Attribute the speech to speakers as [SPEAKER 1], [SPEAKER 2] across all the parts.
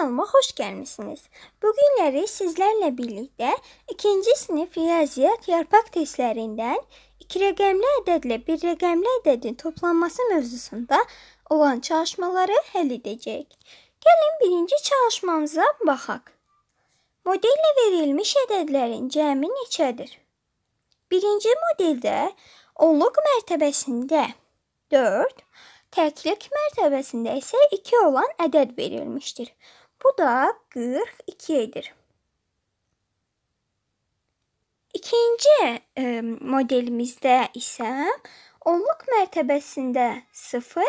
[SPEAKER 1] kanalıma xoş gəlmisiniz. Bugünləri sizlərlə birlikdə 2-ci sinif riyaziyyat yarpaq testlərindən iki rəqəmli ədədlə bir rəqəmli ədədin toplanması mövzusunda olan çalışmaları həll edəcək. Gəlin birinci çalışmamıza baxaq. Modellə verilmiş ədədlərin cəmi neçədir? Birinci modeldə onluq mərtəbəsində 4, Təklik mərtəbəsində isə 2 olan ədəd verilmişdir. Bu da 42-dir. İkinci e, modelimizdə isə onluq mərtəbəsində 0,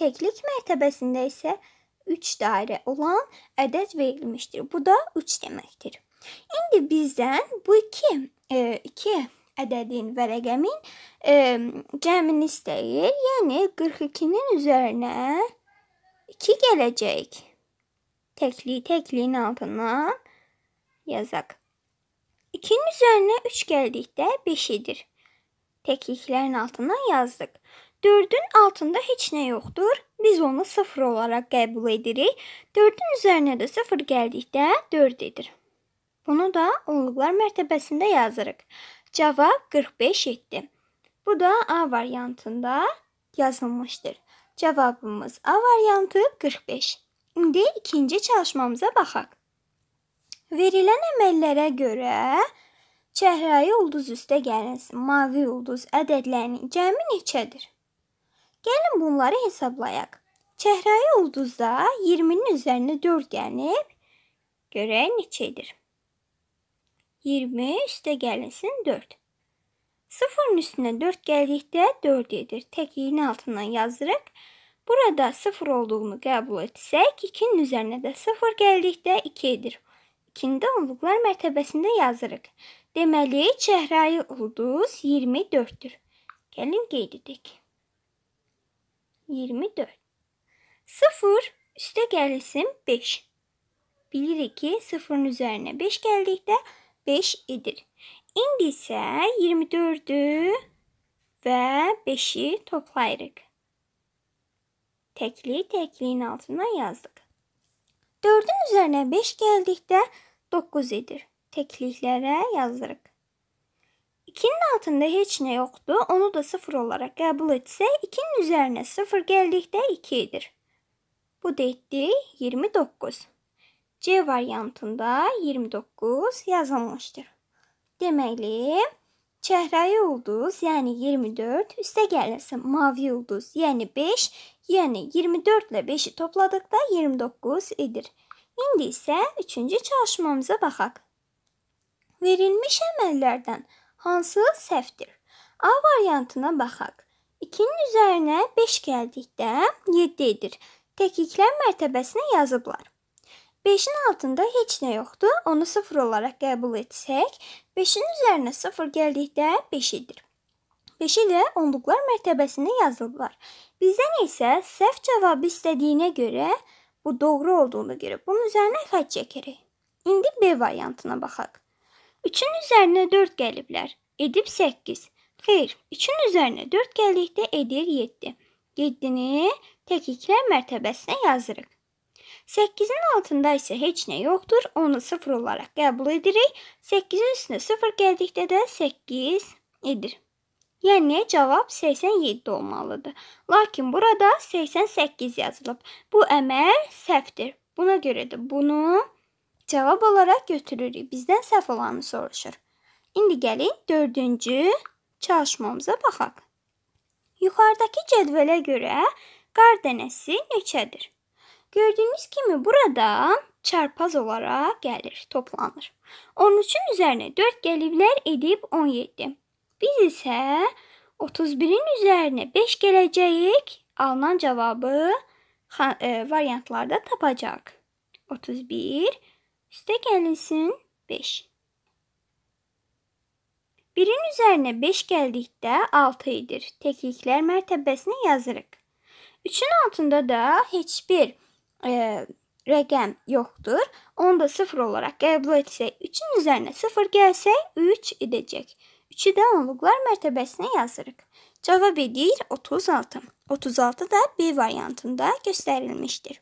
[SPEAKER 1] təklik mərtəbəsində isə 3 dairə olan ədəd verilmişdir. Bu da 3 deməkdir. İndi bizdən bu iki e, iki ədədin və rəqəmin e, cəmini istəyir. Yəni 42-nin üzərinə 2 gələcək. Təkliyi təkliyin altından yazaq. 2-nin üzərinə 3 gəldikdə 5 edir. Təkliklərin altından yazdıq. 4-ün altında heç nə yoxdur. Biz onu 0 olaraq qəbul edirik. 4-ün üzərinə də 0 gəldikdə 4 edir. Bunu da onluqlar mərtəbəsində yazırıq. Cavab 45 etdi. Bu da A variantında yazılmışdır. Cavabımız A variantı 45. İndi ikinci çalışmamıza baxaq. Verilən əməllərə görə çəhrayı ulduz üstə gəlinsin. Mavi ulduz ədədlərinin cəmi neçədir? Gəlin bunları hesablayaq. Çəhrayı ulduzda 20-nin üzərinə 4 gəlib, görək neçədir? 20 üstə gəlinsin 4. Sıfırın üstünə 4 gəldikdə 4 edir. Təkliyin altından yazırıq. Burada 0 olduğunu qəbul etsək, 2-nin üzərinə də 0 gəldikdə 2 edir. 2-ni də onluqlar mərtəbəsində yazırıq. Deməli, çəhrayı ulduz 24-dür. Gəlin qeyd edək. 24. 0 üstə gəlsin 5. Bilirik ki, 0-ın üzərinə 5 gəldikdə 5 edir. İndi isə 24-ü və 5-i toplayırıq. Təkli təkliyin altına yazdıq. 4-ün üzərinə 5 gəldikdə 9 edir. Təkliklərə yazdırıq. 2-nin altında heç nə yoxdur. Onu da 0 olaraq qəbul etsək, 2-nin üzərinə 0 gəldikdə 2 edir. Bu da etdi 29. C variantında 29 yazılmışdır. Deməli, Çəhrayı ulduz, yəni 24, üstə gəlirsə mavi ulduz, yəni 5, yəni 24 ilə 5-i topladıqda 29 edir. İndi isə 3-cü çalışmamıza baxaq. Verilmiş əməllərdən hansı səhvdir? A variantına baxaq. 2-nin üzərinə 5 gəldikdə 7 edir. Təkliklər mərtəbəsinə yazıblar. 5-in altında heç nə yoxdur. Onu 0 olaraq qəbul etsək, 5-in üzərinə 0 gəldikdə 5 edir. 5 ilə onluqlar mərtəbəsinə yazılıblar. Bizdən isə səhv cavabı istədiyinə görə, bu doğru olduğuna görə bunun üzərinə xətt çəkirik. İndi B variantına baxaq. 3-ün üzərinə 4 gəliblər. Edib 8. Xeyr, 3-ün üzərinə 4 gəldikdə edir 7. 7-ni təkliklər mərtəbəsinə yazırıq. 8-in altında isə heç nə yoxdur. Onu 0 olaraq qəbul edirik. 8-in üstünə 0 gəldikdə də 8 edir. Yəni cavab 87 olmalıdır. Lakin burada 88 yazılıb. Bu əməl səhvdir. Buna görə də bunu cavab olaraq götürürük. Bizdən səhv olanı soruşur. İndi gəlin 4-cü çalışmamıza baxaq. Yuxarıdakı cədvələ görə qar dənəsi neçədir? Gördüyünüz kimi buradan çarpaz olaraq gəlir, toplanır. 13-ün üzərinə 4 gəliblər edib 17. Biz isə 31-in üzərinə 5 gələcəyik. Alınan cavabı e, variantlarda tapacaq. 31 üstə gəlinsin 5. 1-in üzərinə 5 gəldikdə 6 edir. Təkliklər mərtəbəsinə yazırıq. 3-ün altında da heç bir e, rəqəm yoxdur, onda 0 olaraq qəbul etsək 3-ün üzərinə 0 gəlsə 3 edəcək. 3-ü də onluqlar mərtəbəsinə yazırıq. Cavab edir 36. 36 da B variantında göstərilmişdir.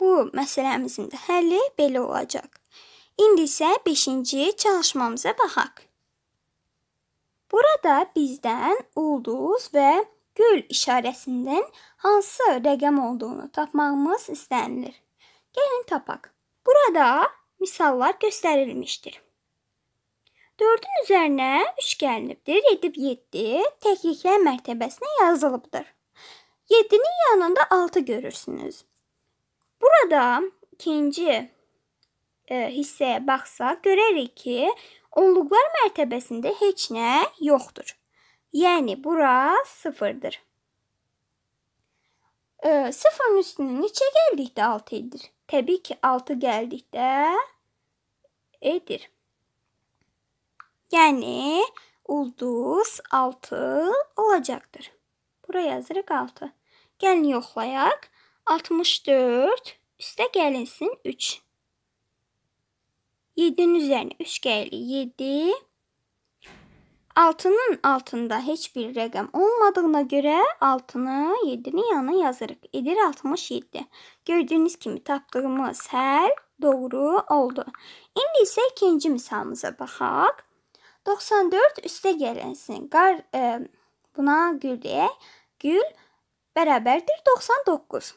[SPEAKER 1] Bu məsələmizin də həlli belə olacaq. İndi isə 5-ci çalışmamıza baxaq. Burada bizdən ulduz və göl işarəsindən hansı rəqəm olduğunu tapmağımız istənilir. Gəlin tapaq. Burada misallar göstərilmişdir. 4-ün üzərinə 3 gəlinibdir, edib 7 təkliklər mərtəbəsinə yazılıbdır. 7-nin yanında 6 görürsünüz. Burada ikinci e, hissəyə baxsaq görərik ki, onluqlar mərtəbəsində heç nə yoxdur. Yani bura sıfırdır. E, sıfırın üstüne neçe geldikdə 6 edir? Təbii ki 6 gəldikdə edir. Yani ulduz 6 olacaktır. Bura yazırıq 6. Gəlin yoxlayaq. 64 üstə gəlinsin 3. 7-nin üzərinə 3 gəlir 7. Altının altında heç bir rəqəm olmadığına görə altını 7-ni yanına yazırıq. Edir 67. Gördüyünüz kimi tapdığımız həll doğru oldu. İndi isə ikinci misalımıza baxaq. 94 üstə gələnsin. Qar e, buna gül deyək. Gül bərabərdir 99.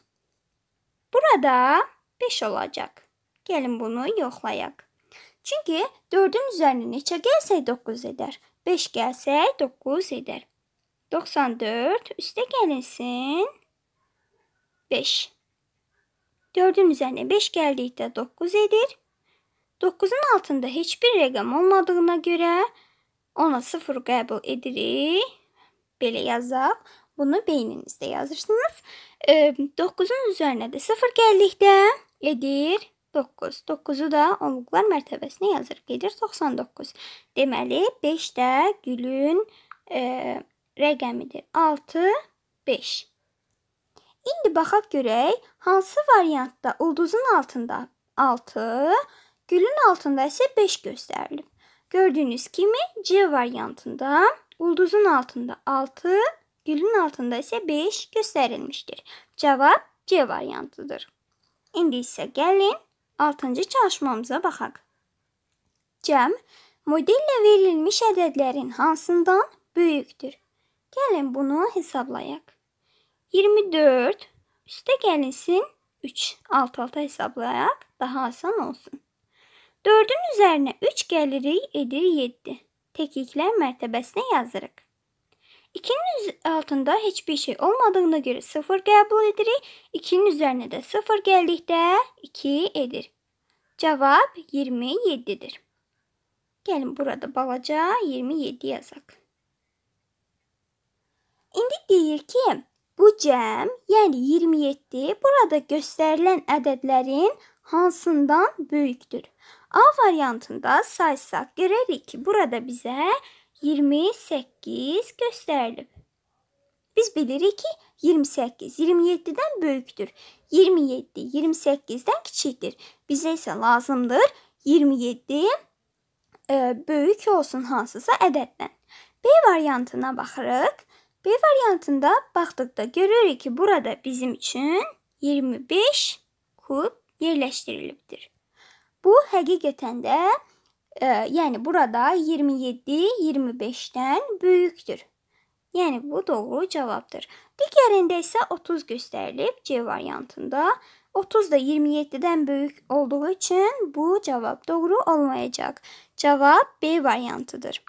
[SPEAKER 1] Burada 5 olacaq. Gəlin bunu yoxlayaq. Çünki 4-ün üzərinə neçə gəlsək 9 edər. 5 gəlsə 9 edər. 94 üstə gəlinsin 5. 4-ün üzərinə 5 gəldikdə 9 edir. 9-un altında heç bir rəqəm olmadığına görə ona 0 qəbul edirik. Belə yazaq. Bunu beyninizdə yazırsınız. 9-un üzərinə də 0 gəldikdə edir 9. 9-u da onluqlar mərtəbəsinə yazır. Gedir 99. Deməli 5 də gülün e, rəqəmidir. 6 5. İndi baxaq görək hansı variantda ulduzun altında 6, gülün altında isə 5 göstərilib. Gördüyünüz kimi C variantında ulduzun altında 6, gülün altında isə 5 göstərilmişdir. Cavab C variantıdır. İndi isə gəlin Altıncı çalışmamıza baxaq. Cəm modellə verilmiş ədədlərin hansından böyükdür? Gəlin bunu hesablayaq. 24 üstə gəlinsin 3. Alt-alta hesablayaq, daha asan olsun. 4-ün üzərinə 3 gəlirik, edir 7. Təkliklər mərtəbəsinə yazırıq. 2-nin altında heç bir şey olmadığına görə 0 qəbul edirik. 2-nin üzərinə də 0 gəldikdə 2 edir. Cavab 27-dir. Gəlin burada balaca 27 yazaq. İndi deyir ki, bu cəm, yəni 27 burada göstərilən ədədlərin hansından böyükdür? A variantında saysaq görərik ki, burada bizə 28 göstərilib. Biz bilirik ki, 28 27-dən böyükdür. 27 28-dən kiçikdir. Bizə isə lazımdır 27 e, böyük olsun hansısa ədəddən. B variantına baxırıq. B variantında baxdıqda görürük ki, burada bizim üçün 25 kub yerləşdirilibdir. Bu həqiqətən də E, yəni burada 27 25-dən böyükdür. Yəni bu doğru cavabdır. Digərində isə 30 göstərilib C variantında. 30 da 27-dən böyük olduğu üçün bu cavab doğru olmayacaq. Cavab B variantıdır.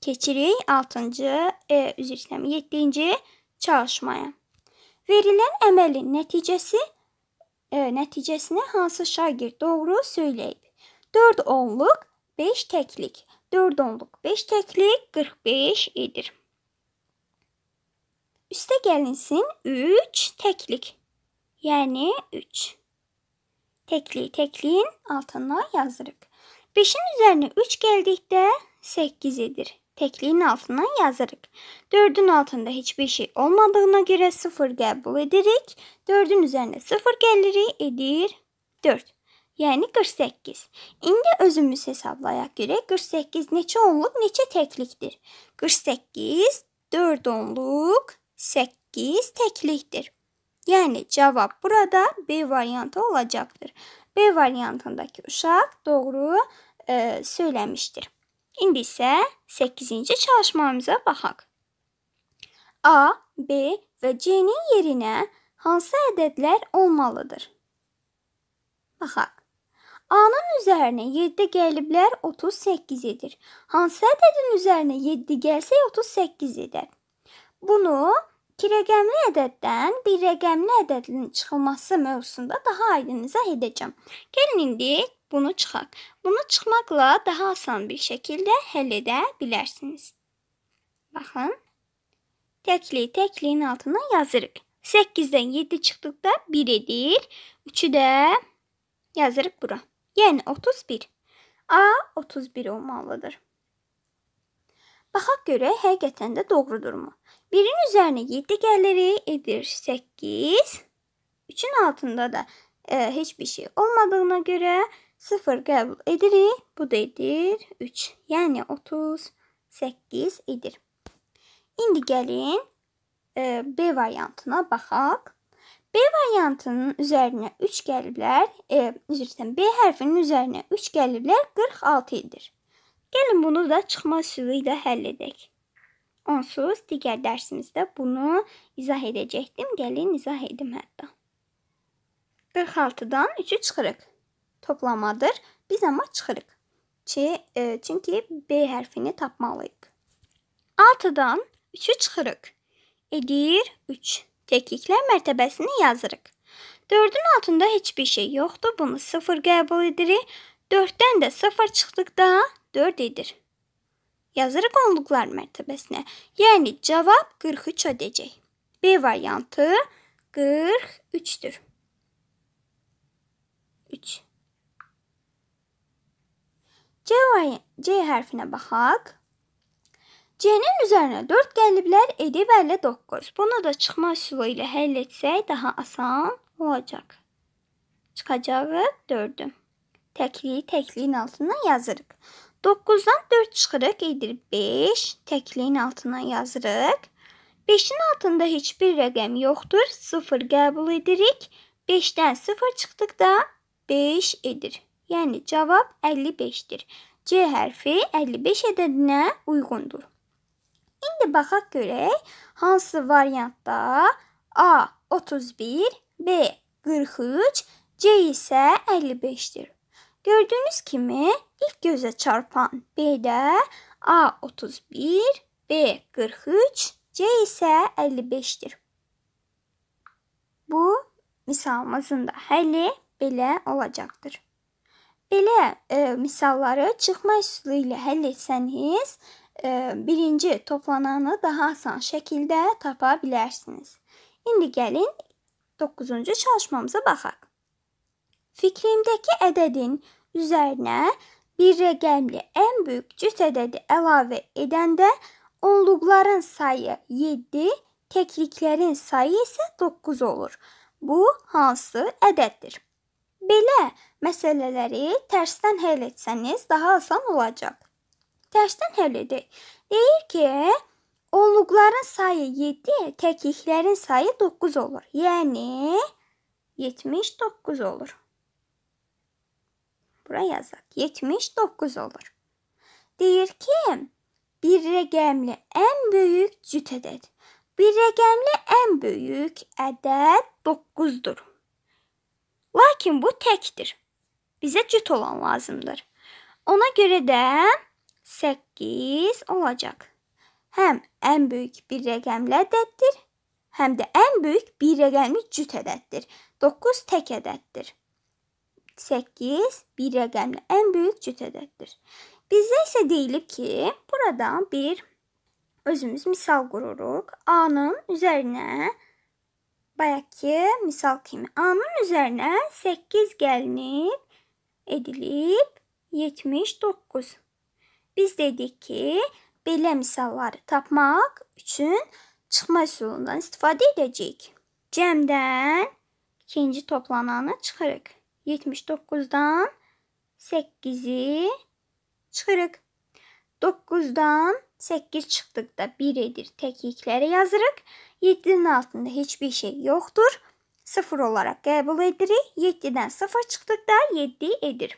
[SPEAKER 1] Keçirik 6-cı, e, üzr istəyirəm, 7-ci çalışmaya. Verilən əməlin nəticəsi e, nəticəsini hansı şagird doğru söyləyib? 4 onluq 5 təklik, 4 onluq, 5 təklik 45 edir. Üstə gəlinsin 3 təklik. Yəni 3. Təkliyi təkliyin altına yazırıq. 5-in üzərinə 3 gəldikdə 8 edir. Təkliyin altına yazırıq. 4-ün altında heç bir şey olmadığına görə 0 qəbul edirik. 4-ün üzərinə 0 gəlirik, edir 4. Yəni 48. İndi özümüz hesablayaq görək 48 neçə onluq, neçə təklikdir? 48 4 onluq, 8 təklikdir. Yəni cavab burada B variantı olacaqdır. B variantındakı uşaq doğru e, söyləmişdir. İndi isə 8-ci çalışmamıza baxaq. A, B və C-nin yerinə hansı ədədlər olmalıdır? Baxaq. A-nın üzərinə 7 gəliblər 38 edir. Hansı ədədin üzərinə 7 gəlsə 38 edər. Bunu 2 rəqəmli ədəddən 1 rəqəmli ədədin çıxılması mövzusunda daha aydın izah edəcəm. Gəlin indi bunu çıxaq. Bunu çıxmaqla daha asan bir şəkildə həll edə bilərsiniz. Baxın. Təkli təkliyin altına yazırıq. 8-dən 7 çıxdıqda 1 edir. 3-ü də yazırıq bura. Yəni 31. A 31 olmalıdır. Baxaq görək həqiqətən də doğrudurmu? 1-in üzərinə 7 gəlirik, edir 8. 3-ün altında da e, heç bir şey olmadığına görə 0 qəbul edirik. Bu da edir 3. Yəni 38 edir. İndi gəlin e, B variantına baxaq. B variantının üzərinə 3 gəliblər, e, üzr istəyirəm, B hərfinin üzərinə 3 gəliblər 46 edir. Gəlin bunu da çıxma üsulu ilə həll edək. Onsuz digər dərsimizdə bunu izah edəcəkdim. Gəlin izah edim hətta. 46-dan 3-ü çıxırıq. Toplamadır. Biz amma çıxırıq. Çi, e, çünki B hərfini tapmalıyıq. 6-dan 3-ü çıxırıq. Edir 3. Kəkliklər mərtəbəsini yazırıq. 4-ün altında heç bir şey yoxdur. Bunu 0 qəbul edirik. 4-dən də 0 çıxdıqda 4 edir. Yazırıq onluqlar mərtəbəsinə. Yəni cavab 43 ödəcək. B variantı 43-dür. 3 C, C hərfinə baxaq. C-nin üzərinə 4 gəliblər edib 59. Bunu da çıxma üsulu ilə həll etsək daha asan olacaq. Çıxacağıq 4-ü. Təkliyi təkliyin altına yazırıq. 9-dan 4 çıxırıq, edir 5. Təkliyin altına yazırıq. 5-in altında heç bir rəqəm yoxdur. 0 qəbul edirik. 5-dən 0 çıxdıqda 5 edir. Yəni cavab 55-dir. C hərfi 55 ədədinə uyğundur. İndi baxaq görək hansı variantda A 31, B 43, C isə 55-dir. Gördüyünüz kimi ilk gözə çarpan B-də A 31, B 43, C isə 55-dir. Bu misalımızın da həlli belə olacaqdır. Belə e, misalları çıxma üsulu ilə həll etsəniz, E, birinci toplananı daha asan şəkildə tapa bilərsiniz. İndi gəlin 9-cu çalışmamıza baxaq. Fikrimdəki ədədin üzərinə bir rəqəmli ən böyük cüt ədədi əlavə edəndə onluqların sayı 7, təkliklərin sayı isə 9 olur. Bu hansı ədəddir? Belə məsələləri tərsdən həll etsəniz daha asan olacaq. Dərsdən həll edək. Deyir ki, onluqların sayı 7, təkliklərin sayı 9 olur. Yəni 79 olur. Bura yazaq. 79 olur. Deyir ki, bir rəqəmli ən böyük cütədədir. Bir rəqəmli ən böyük ədəd 9-dur. Lakin bu təkdir. Bizə cüt olan lazımdır. Ona görə də 8 olacaq. Həm ən böyük bir rəqəmli ədəddir, həm də ən böyük bir rəqəmli cüt ədəddir. 9 tək ədəddir. 8 bir rəqəmli ən böyük cüt ədəddir. Bizə isə deyilib ki, buradan bir özümüz misal qururuq. A-nın üzərinə bayaqki misal kimi A-nın üzərinə 8 gəlinib edilib 79. Biz dedik ki, belə misalları tapmaq üçün çıxma üsulundan istifadə edəcəyik. Cəmdən ikinci toplananı çıxırıq. 79-dan 8-i çıxırıq. 9-dan 8 çıxdıqda 1 edir. Təkliklərə yazırıq. 7-nin altında heç bir şey yoxdur. 0 olaraq qəbul edirik. 7-dən 0 çıxdıqda 7 edir.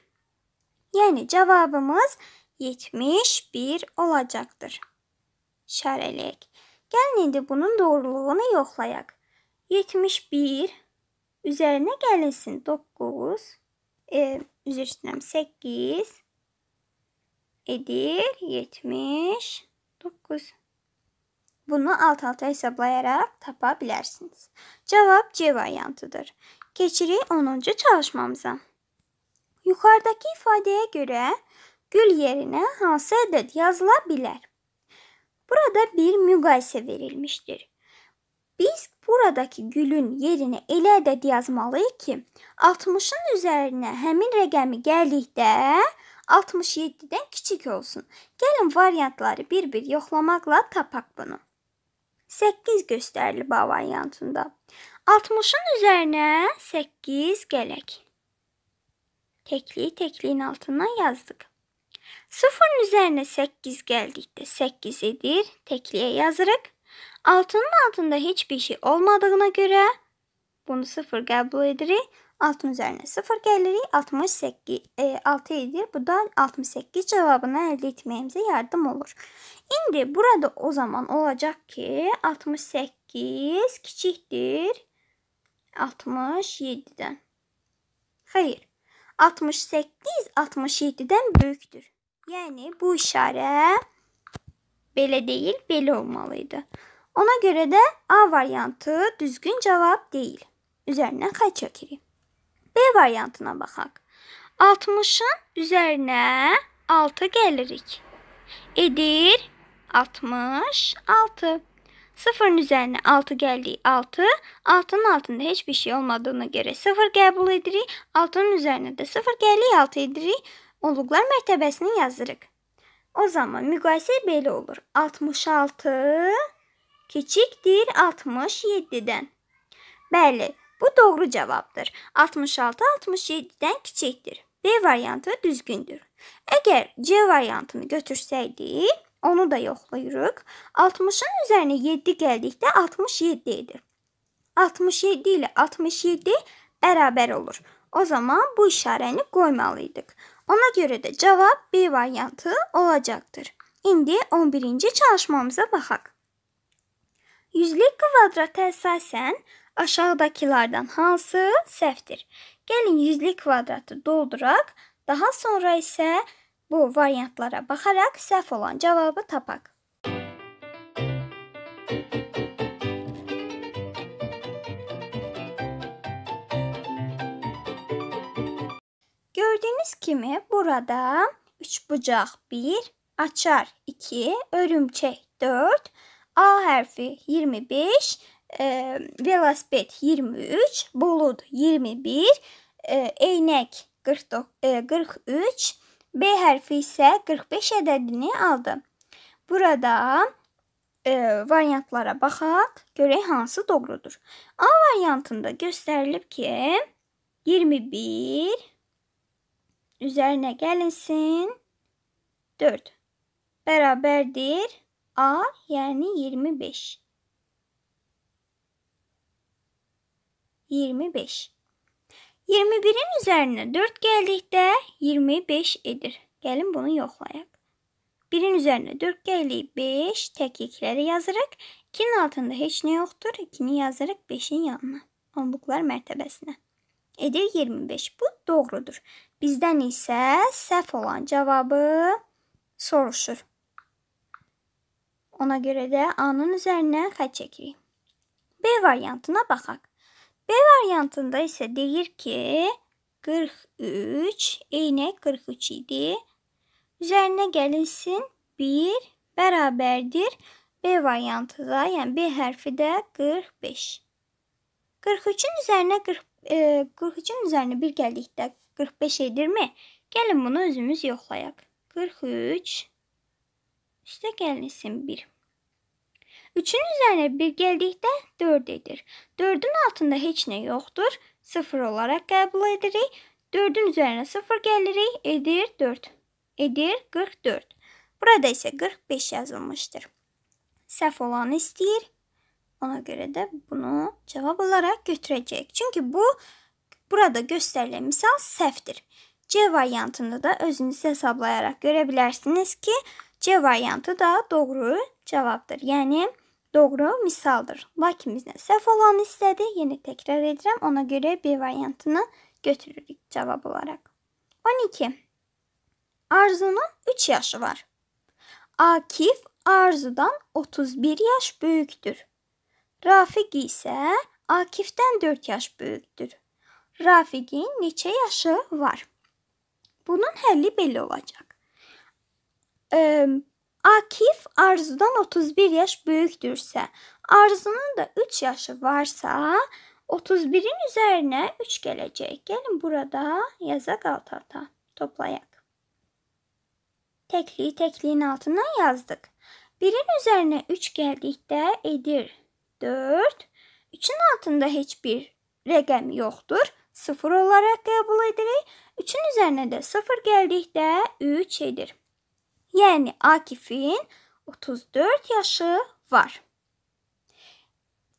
[SPEAKER 1] Yəni cavabımız 71 olacaqdır. İşarə eləyək. Gəlin indi bunun doğruluğunu yoxlayaq. 71 üzərinə gəlinsin 9, e, üzr istəyirəm 8 edir 79. Bunu alt-alta hesablayaraq tapa bilərsiniz. Cavab C variantıdır. Keçirik 10-cu çalışmamıza. Yuxarıdakı ifadəyə görə gül yerinə hansı ədəd yazıla bilər? Burada bir müqayisə verilmişdir. Biz buradakı gülün yerinə elə ədəd yazmalıyıq ki, 60-ın üzərinə həmin rəqəmi gəldikdə 67-dən kiçik olsun. Gəlin variantları bir-bir yoxlamaqla tapaq bunu. 8 göstərilir A variantında. 60-ın üzərinə 8 gələk. Təkliyi təkliyin altına yazdıq. Sıfırın üzərinə 8 gəldikdə 8 edir, təkliyə yazırıq. 6-nın altında heç bir şey olmadığına görə bunu 0 qəbul edirik. 6-nın üzərinə 0 gəlirik. 68 e, 6 edir. Bu da 68 cavabını əldə etməyimizə yardım olur. İndi burada o zaman olacaq ki, 68 kiçikdir 67-dən. Xeyr. 68 67-dən böyükdür. Yəni bu işarə belə deyil, belə olmalıydı. Ona görə də A variantı düzgün cavab deyil. Üzərinə xətt çəkirik. B variantına baxaq. 60-ın üzərinə 6 gəlirik. Edir 66. 0-ın üzərinə 6 gəldik 6. 6-nın altında heç bir şey olmadığına görə 0 qəbul edirik. 6-nın üzərinə də 0 gəlirik 6 edirik. Oluqlar mərtəbəsini yazırıq. O zaman müqayisə belə olur. 66 kiçikdir 67-dən. Bəli, bu doğru cavabdır. 66 67-dən kiçikdir. B variantı düzgündür. Əgər C variantını götürsəydik, onu da yoxlayırıq. 60-ın üzərinə 7 gəldikdə 67 edir. 67 ilə 67 bərabər olur. O zaman bu işarəni qoymalıydıq. Ona görə də cavab B variantı olacaqdır. İndi 11-ci çalışmamıza baxaq. Yüzlük kvadrata əsasən aşağıdakılardan hansı səhvdir? Gəlin yüzlük kvadratı dolduraq, daha sonra isə bu variantlara baxaraq səhv olan cavabı tapaq. Gördüyünüz kimi burada üç bucaq 1, açar 2, örümçək 4, A hərfi 25, e, velosiped 23, bulud 21, e, eynək 49, e, 43, B hərfi isə 45 ədədini aldı. Burada e, variantlara baxaq, görək hansı doğrudur. A variantında göstərilib ki, 21 üzərinə gəlinsin 4. Bərabərdir A, yəni 25. 25. 21-in üzərinə 4 gəldikdə 25 edir. Gəlin bunu yoxlayaq. 1-in üzərinə 4 gəlirik 5, təklikləri yazırıq. 2-nin altında heç nə yoxdur. 2-ni yazırıq 5-in yanına, onluqlar mərtəbəsinə. Edir 25. Bu doğrudur. Bizdən isə səhv olan cavabı soruşur. Ona görə də A-nın üzərindən xətt çəkirik. B variantına baxaq. B variantında isə deyir ki, 43 eynək 43 idi. Üzərinə gəlinsin 1 bərabərdir B variantı da, yəni B hərfi də 45. 43-ün üzərinə 40 e, 43-ün üzərinə 1 gəldikdə 45 edirmi? Gəlin bunu özümüz yoxlayaq. 43 üstə gəlinsin 1. 3-ün üzərinə 1 gəldikdə 4 edir. 4-ün altında heç nə yoxdur. 0 olaraq qəbul edirik. 4-ün üzərinə 0 gəlirik, edir 4. Edir 44. Burada isə 45 yazılmışdır. Səhv olanı istəyir. Ona görə də bunu cavab olaraq götürəcək. Çünki bu Burada göstərilən misal səhvdir. C variantını da özünüz hesablayaraq görə bilərsiniz ki, C variantı da doğru cavabdır. Yəni doğru misaldır. Lakin bizdən səhv olanı istədi. Yenə təkrar edirəm. Ona görə B variantını götürürük cavab olaraq. 12. Arzunun 3 yaşı var. Akif Arzudan 31 yaş böyükdür. Rafiq isə Akifdən 4 yaş böyükdür. Rafiqin neçə yaşı var? Bunun həlli belə olacaq. E, Akif Arzudan 31 yaş böyükdürsə, Arzunun da 3 yaşı varsa, 31-in üzərinə 3 gələcək. Gəlin burada yazaq alt alta. Toplayaq. Təkliyi təkliyin altına yazdıq. 1-in üzərinə 3 gəldikdə edir 4. 3-ün altında heç bir rəqəm yoxdur. sıfır olarak kabul edilir. 3'ün üzerine de sıfır geldikdə 3 edir. Yəni Akifin 34 yaşı var.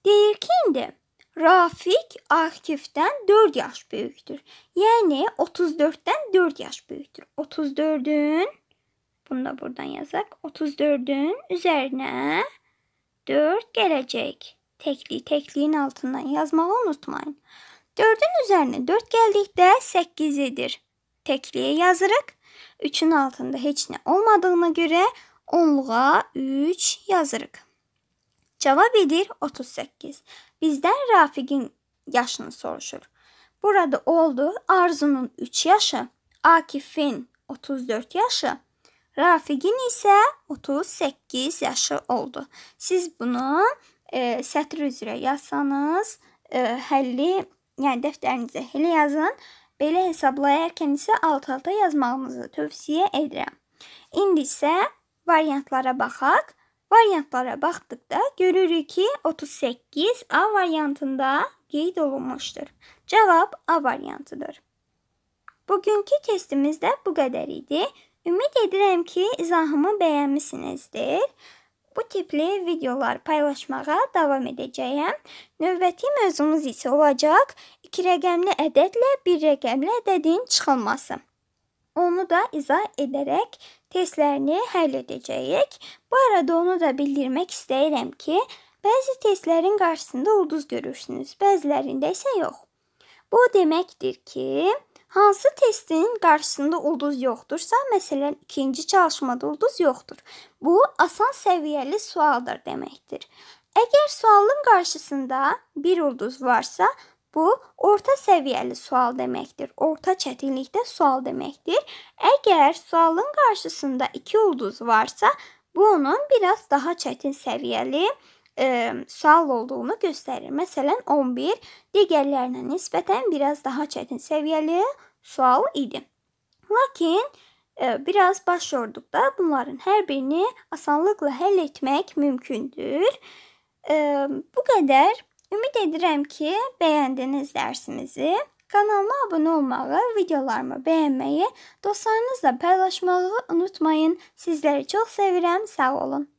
[SPEAKER 1] Deyir ki, indi Rafik Akif'dən 4 yaş büyüktür. Yəni 34-dən 4 yaş büyüktür. 34 bunu da buradan yazaq. 34 üzerine üzərinə 4 gələcək. Təkli, təkliyin altından yazmağı unutmayın. 4-ün üzərinə 4 gəldikdə 8 edir. Təkliyə yazırıq. 3-ün altında heç nə olmadığına görə onluğa 3 yazırıq. Cavab edir 38. Bizdən Rafiqin yaşını soruşur. Burada oldu Arzunun 3 yaşı, Akifin 34 yaşı, Rafiqin isə 38 yaşı oldu. Siz bunu e, sətr üzrə yazsanız, e, həlli yəni dəftərinizə elə yazın. Belə hesablayarkən isə alt-alta yazmağınızı tövsiyə edirəm. İndi isə variantlara baxaq. Variantlara baxdıqda görürük ki, 38 A variantında qeyd olunmuşdur. Cavab A variantıdır. Bugünkü testimizdə bu qədər idi. Ümid edirəm ki, izahımı bəyənmisinizdir. Bu tipli videolar paylaşmağa davam edəcəyəm. Növbəti mövzumuz isə olacaq 2 rəqəmli ədədlə 1 rəqəmli ədədin çıxılması. Onu da izah edərək testlərini həll edəcəyik. Bu arada onu da bildirmək istəyirəm ki, bəzi testlərin qarşısında ulduz görürsünüz, bəzilərində isə yox. Bu o deməkdir ki, Hansı testin qarşısında ulduz yoxdursa, məsələn, ikinci çalışmada ulduz yoxdur. Bu asan səviyyəli sualdır deməkdir. Əgər sualın qarşısında bir ulduz varsa, bu orta səviyyəli sual deməkdir. Orta çətinlikdə sual deməkdir. Əgər sualın qarşısında 2 ulduz varsa, bu onun biraz daha çətin səviyyəli e, sual olduğunu göstərir. Məsələn, 11 digərlərinə nisbətən biraz daha çətin səviyyəli sual idi. Lakin e, biraz baş yorduqda bunların hər birini asanlıqla həll etmək mümkündür. E, bu qədər. Ümid edirəm ki, bəyəndiniz dərsimizi. Kanalıma abunə olmağı, videolarımı bəyənməyi, dostlarınızla paylaşmağı unutmayın. Sizləri çox sevirəm. Sağ olun.